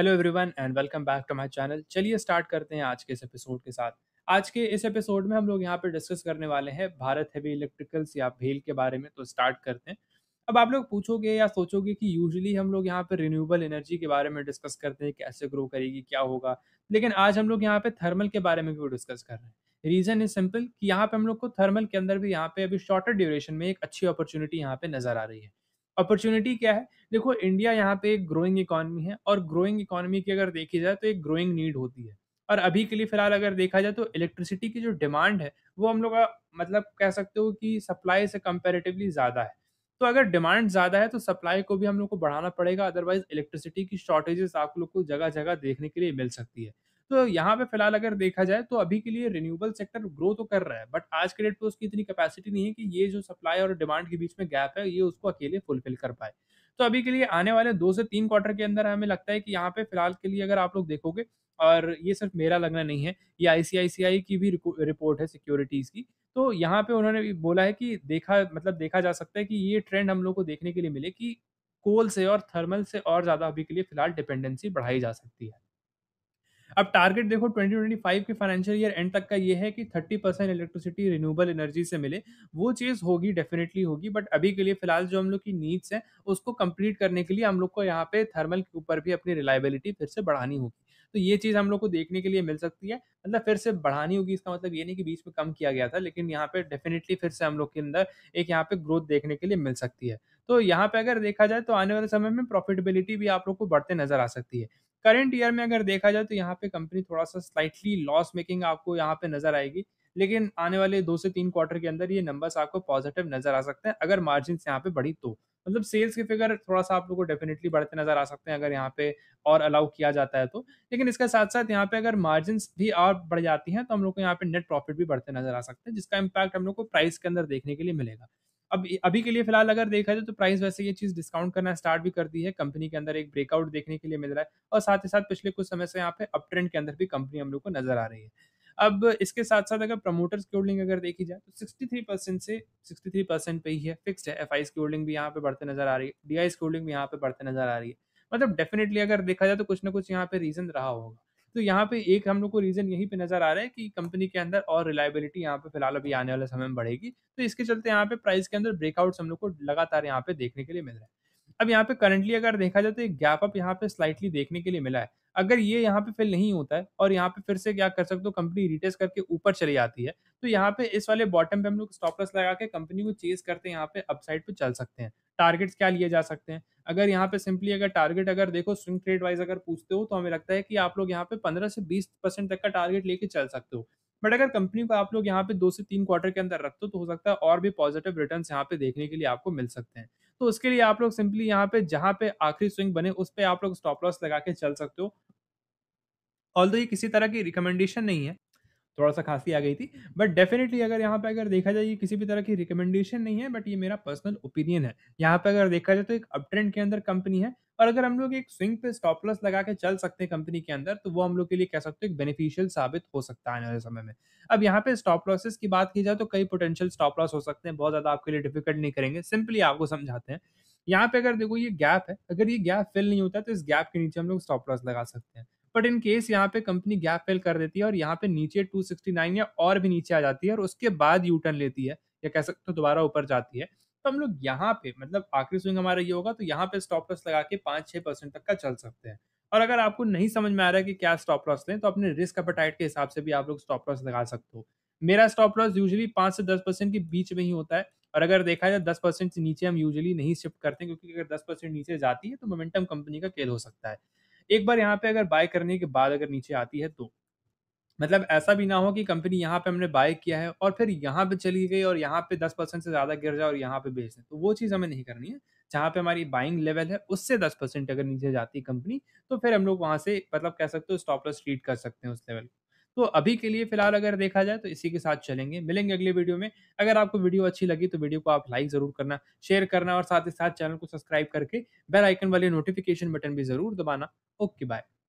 hello everyone and welcome back to my channel चलिए start करते हैं आज के इस एपिसोड के साथ आज के इस एपिसोड में हम लोग यहाँ पे डिस्कस करने वाले हैं भारत हैवी इलेक्ट्रिकल्स या भेल के बारे में तो स्टार्ट करते हैं अब आप लोग पूछोगे या सोचोगे कि यूजुअली हम लोग यहाँ पे रिन्यूएबल एनर्जी के बारे में डिस्कस करते हैं कैसे ग्रो करेगी क्या होगा लेकिन आज हम लोग यहाँ पे थर्मल के बारे में भी डिस्कस कर रहे हैं रीज़न इज सिंपल कि यहाँ पे हम लोग को थर्मल के अंदर भी यहाँ पे अभी शॉर्टर ड्यूरेशन में एक अच्छी अपॉर्चुनिटी यहाँ पे नज़र आ रही है अपॉर्चुनिटी क्या है देखो इंडिया यहाँ पे एक ग्रोइंग इकॉनमी है और ग्रोइंग इकोनॉमी की अगर देखी जाए तो एक ग्रोइंग नीड होती है और अभी के लिए फिलहाल अगर देखा जाए तो इलेक्ट्रिसिटी की जो डिमांड है वो हम लोग मतलब कह सकते हो कि सप्लाई से कंपेरेटिवली ज़्यादा है तो अगर डिमांड ज़्यादा है तो सप्लाई को भी हम लोग को बढ़ाना पड़ेगा अदरवाइज इलेक्ट्रिसिटी की शॉर्टेजेस आप लोग को जगह जगह देखने के लिए मिल सकती है तो यहाँ पे फिलहाल अगर देखा जाए तो अभी के लिए रिन्यूएबल सेक्टर ग्रो तो कर रहा है बट आज के डेट पे उसकी इतनी कैपेसिटी नहीं है कि ये जो सप्लाई और डिमांड के बीच में गैप है ये उसको अकेले फुलफिल कर पाए तो अभी के लिए आने वाले दो से तीन क्वार्टर के अंदर हमें लगता है कि यहाँ पे फिलहाल के लिए अगर आप लोग देखोगे और ये सिर्फ मेरा लगना नहीं है ये आईसीआईसीआई की भी रिपोर्ट है सिक्योरिटीज़ की तो यहाँ पे उन्होंने भी बोला है कि देखा मतलब देखा जा सकता है कि ये ट्रेंड हम लोग को देखने के लिए मिले कि कोल से और थर्मल से और ज़्यादा अभी के लिए फिलहाल डिपेंडेंसी बढ़ाई जा सकती है अब टारगेट देखो 2025 के फाइनेंशियल ईयर एंड तक का ये है कि 30 परसेंट इलेक्ट्रिसिटी रिन्यूएबल एनर्जी से मिले वो चीज़ होगी डेफिनेटली होगी बट अभी के लिए फिलहाल जो हम लोग की नीड्स हैं उसको कंप्लीट करने के लिए हम लोग को यहाँ पे थर्मल के ऊपर भी अपनी रिलायबिलिटी फिर से बढ़ानी होगी तो ये चीज़ हम लोग को देखने के लिए मिल सकती है मतलब फिर से बढ़ानी होगी इसका मतलब ये नहीं कि बीच में कम किया गया था लेकिन यहाँ पे डेफिनेटली फिर से हम लोग के अंदर एक यहाँ पे ग्रोथ देखने के लिए मिल सकती है तो यहाँ पे अगर देखा जाए तो आने वाले समय में प्रॉफिटेबिलिटी भी आप लोग को बढ़ते नजर आ सकती है करंट ईयर में अगर देखा जाए तो यहाँ पे कंपनी थोड़ा सा स्लाइटली लॉस मेकिंग आपको यहाँ पे नजर आएगी लेकिन आने वाले दो से तीन क्वार्टर के अंदर ये नंबर्स आपको पॉजिटिव नजर आ सकते हैं अगर मार्जिन यहाँ पे बढ़ी तो मतलब सेल्स के फिगर थोड़ा सा आप लोगों को डेफिनेटली बढ़ते नजर आ सकते हैं अगर यहाँ पे और अलाउ किया जाता है तो लेकिन इसके साथ साथ यहाँ पे अगर मार्जिन भी और बढ़ जाती हैं तो हम लोग को यहाँ पे नेट प्रॉफिट भी बढ़ते नजर आ सकते हैं जिसका इम्पैक्ट हम लोग को प्राइस के अंदर देखने के लिए मिलेगा अब अभी के लिए फिलहाल अगर देखा जाए तो प्राइस वैसे ये चीज़ डिस्काउंट करना स्टार्ट भी कर दी है कंपनी के अंदर एक ब्रेकआउट देखने के लिए मिल रहा है और साथ ही साथ पिछले कुछ समय से यहाँ पे अप ट्रेंड के अंदर भी कंपनी हम लोग को नजर आ रही है अब इसके साथ साथ अगर प्रमोटर्स की होल्डिंग अगर देखी जाए तो 63 परसेंट से 63 परसेंट पे ही है फिक्स्ड है एफ की होल्डिंग भी यहाँ पे बढ़ते नजर आ रही है डी की होल्डिंग भी यहाँ पे बढ़ते नजर आ रही है मतलब डेफिनेटली अगर देखा जाए तो कुछ ना कुछ यहाँ पे रीजन रहा होगा तो यहाँ पे एक हम लोग को रीजन यहीं पे नजर आ रहा है कि कंपनी के अंदर और रिलायबिलिटी यहाँ पे फिलहाल अभी आने वाले समय में बढ़ेगी तो इसके चलते यहाँ पे प्राइस के अंदर ब्रेकआउट हम लोग को लगातार यहाँ पे देखने के लिए मिल रहा है अब यहाँ पे करंटली अगर देखा जाए तो एक गैप अप यहाँ पे स्लाइटली देखने के लिए मिला है अगर ये यहाँ पे फिल नहीं होता है और यहाँ पे फिर से क्या कर सकते हो कंपनी रिटेस करके ऊपर चली जाती है तो यहाँ पे इस वाले बॉटम पे हम लोग स्टॉप लगा के कंपनी को चेज करते हैं यहाँ पे अपसाइड पे चल सकते हैं टारगेट्स क्या लिए जा सकते हैं अगर यहाँ पे सिंपली अगर टारगेट अगर देखो स्विंग ट्रेड वाइज अगर पूछते हो तो हमें लगता है कि आप लोग यहाँ पे पंद्रह से बीस परसेंट तक का टारगेट लेके चल सकते हो बट अगर कंपनी को आप लोग यहाँ पे दो से तीन क्वार्टर के अंदर रखते हो तो हो सकता है और भी पॉजिटिव रिटर्न यहाँ पे देखने के लिए आपको मिल सकते हैं तो उसके लिए आप लोग सिंपली यहाँ पे जहाँ पे आखिरी स्विंग बने उस पर आप लोग स्टॉप लॉस लगा के चल सकते हो ऑल ये किसी तरह की रिकमेंडेशन नहीं है थोड़ा सा खांसी आ गई थी बट डेफिनेटली अगर यहाँ पे अगर देखा जाए ये किसी भी तरह की रिकमेंडेशन नहीं है बट ये मेरा पर्सनल ओपिनियन है यहाँ पे अगर देखा जाए तो एक अप के अंदर कंपनी है और अगर हम लोग एक स्विंग पे स्टॉप लॉस लगा के चल सकते हैं कंपनी के अंदर तो वो हम लोग के लिए कह सकते हैं बेनिफिशियल साबित हो सकता है आने वाले समय में अब यहाँ पे स्टॉप लॉसेस की बात की जाए तो कई पोटेंशियल स्टॉप लॉस हो सकते हैं बहुत ज्यादा आपके लिए डिफिकल्ट नहीं करेंगे सिंपली आपको समझाते हैं यहाँ पे अगर देखो ये गैप है अगर ये गैप फिल नहीं होता तो इस गैप के नीचे हम लोग स्टॉप लॉस लगा सकते हैं बट इन केस यहाँ पे कंपनी गैप फेल कर देती है और यहाँ पे नीचे 269 या और भी नीचे आ जाती है और उसके बाद यू टर्न लेती है या कह सकते हो दोबारा ऊपर जाती है तो हम लोग यहाँ पे मतलब आखिरी स्विंग हमारा ये होगा तो यहाँ पे स्टॉप लॉस लगा के पाँच छः परसेंट तक का चल सकते हैं और अगर आपको नहीं समझ में आ रहा है कि क्या स्टॉप लॉस लें तो अपने रिस्क अपेटाइट के हिसाब से भी आप लोग स्टॉप लॉस लगा सकते हो मेरा स्टॉप लॉस यूजली पाँच से दस परसेंट के बीच में ही होता है और अगर देखा जाए दस परसेंट से नीचे हम यूजली नहीं शिफ्ट करते क्योंकि अगर दस परसेंट नीचे जाती है तो मोमेंटम कंपनी का केल हो सकता है एक बार यहाँ पे अगर बाय करने के बाद अगर नीचे आती है तो मतलब ऐसा भी ना हो कि कंपनी यहाँ पे हमने बाय किया है और फिर यहाँ पे चली गई और यहाँ पे दस परसेंट से ज़्यादा गिर जाए और यहाँ पे बेच दें तो वो चीज़ हमें नहीं करनी है जहाँ पे हमारी बाइंग लेवल है उससे दस परसेंट अगर नीचे जाती है कंपनी तो फिर हम लोग वहाँ से मतलब कह सकते हो स्टॉप लॉस ट्रीट कर सकते हैं उस लेवल तो अभी के लिए फिलहाल अगर देखा जाए तो इसी के साथ चलेंगे मिलेंगे अगले वीडियो में अगर आपको वीडियो अच्छी लगी तो वीडियो को आप लाइक जरूर करना शेयर करना और साथ ही साथ चैनल को सब्सक्राइब करके बेल आइकन वाले नोटिफिकेशन बटन भी जरूर दबाना ओके बाय